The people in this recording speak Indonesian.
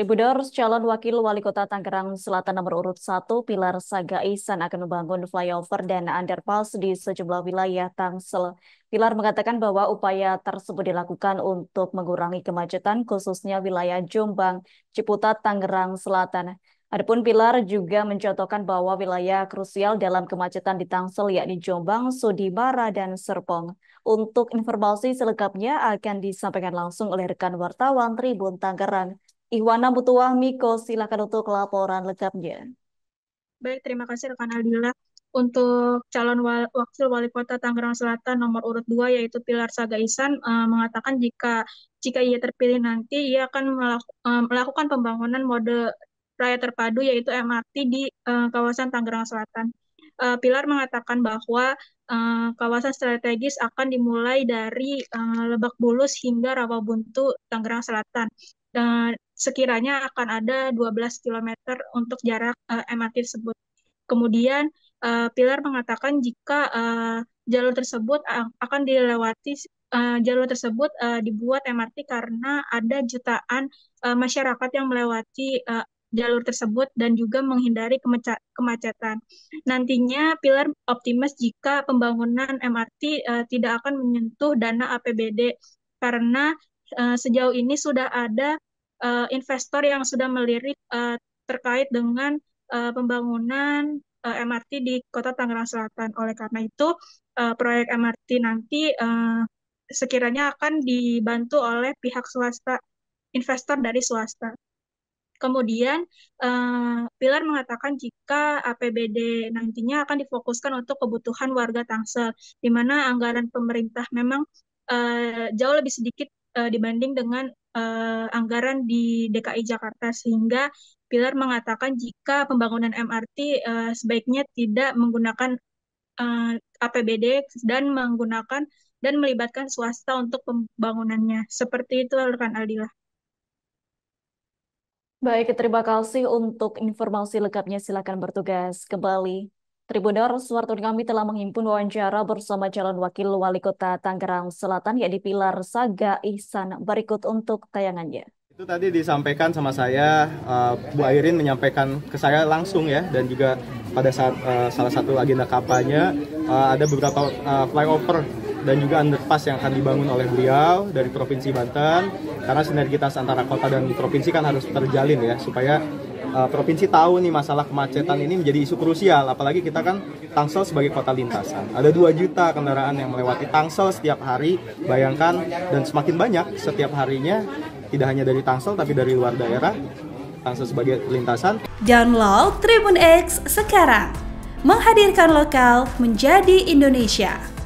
Tribuners calon wakil wali kota Tangerang Selatan nomor urut 1 Pilar Saga Isan akan membangun flyover dan underpass di sejumlah wilayah Tangsel. Pilar mengatakan bahwa upaya tersebut dilakukan untuk mengurangi kemacetan khususnya wilayah Jombang, Ciputat, Tangerang Selatan. Adapun Pilar juga mencontohkan bahwa wilayah krusial dalam kemacetan di Tangsel yakni Jombang, Sudimara, dan Serpong. Untuk informasi selengkapnya akan disampaikan langsung oleh rekan wartawan Tribun Tangerang, Iwana butuh Miko, silakan untuk laporan lengkapnya. Baik, terima kasih rekan Aldila. Untuk calon wakil wali kota Tangerang Selatan nomor urut 2 yaitu Pilar Saga Ihsan uh, mengatakan jika jika ia terpilih nanti ia akan melaku, uh, melakukan pembangunan mode raya terpadu yaitu MRT di uh, kawasan Tangerang Selatan. Uh, Pilar mengatakan bahwa uh, kawasan strategis akan dimulai dari uh, Lebak Bulus hingga Rawabuntu, Tangerang Selatan. Dan sekiranya akan ada 12 km untuk jarak uh, eh, MRT tersebut. Kemudian uh, Pilar mengatakan jika uh, jalur tersebut akan dilewati uh, jalur tersebut uh, dibuat MRT karena ada jutaan uh, masyarakat yang melewati uh, jalur tersebut dan juga menghindari kemacetan. Nantinya Pilar optimis jika pembangunan MRT uh, tidak akan menyentuh dana APBD karena uh, sejauh ini sudah ada uh, investor yang sudah melirik uh, terkait dengan uh, pembangunan uh, MRT di Kota Tangerang Selatan. Oleh karena itu, uh, proyek MRT nanti uh, sekiranya akan dibantu oleh pihak swasta, investor dari swasta. Kemudian, uh, Pilar mengatakan jika APBD nantinya akan difokuskan untuk kebutuhan warga Tangsel, di mana anggaran pemerintah memang uh, jauh lebih sedikit uh, dibanding dengan uh, anggaran di DKI Jakarta sehingga Pilar mengatakan jika pembangunan MRT uh, eh, sebaiknya tidak menggunakan uh, APBD dan menggunakan dan melibatkan swasta untuk pembangunannya. Seperti itu rekan Aldila. Baik, terima kasih untuk informasi lengkapnya. Silakan bertugas kembali. Tribunal wartawan kami telah menghimpun wawancara bersama calon wakil wali kota Tangerang Selatan, yakni Pilar Saga Ihsan. Berikut untuk tayangannya. Itu tadi disampaikan sama saya, eh, Bu Airin menyampaikan ke saya langsung ya, dan juga pada saat eh, salah satu agenda kampanye eh, ada beberapa flyover dan juga underpass yang akan dibangun oleh beliau dari Provinsi Banten karena sinergitas antara kota dan provinsi kan harus terjalin ya supaya uh, provinsi tahu nih masalah kemacetan ini menjadi isu krusial apalagi kita kan Tangsel sebagai kota lintasan ada dua juta kendaraan yang melewati Tangsel setiap hari bayangkan dan semakin banyak setiap harinya tidak hanya dari Tangsel tapi dari luar daerah Tangsel sebagai lintasan download Tribun X sekarang menghadirkan lokal menjadi Indonesia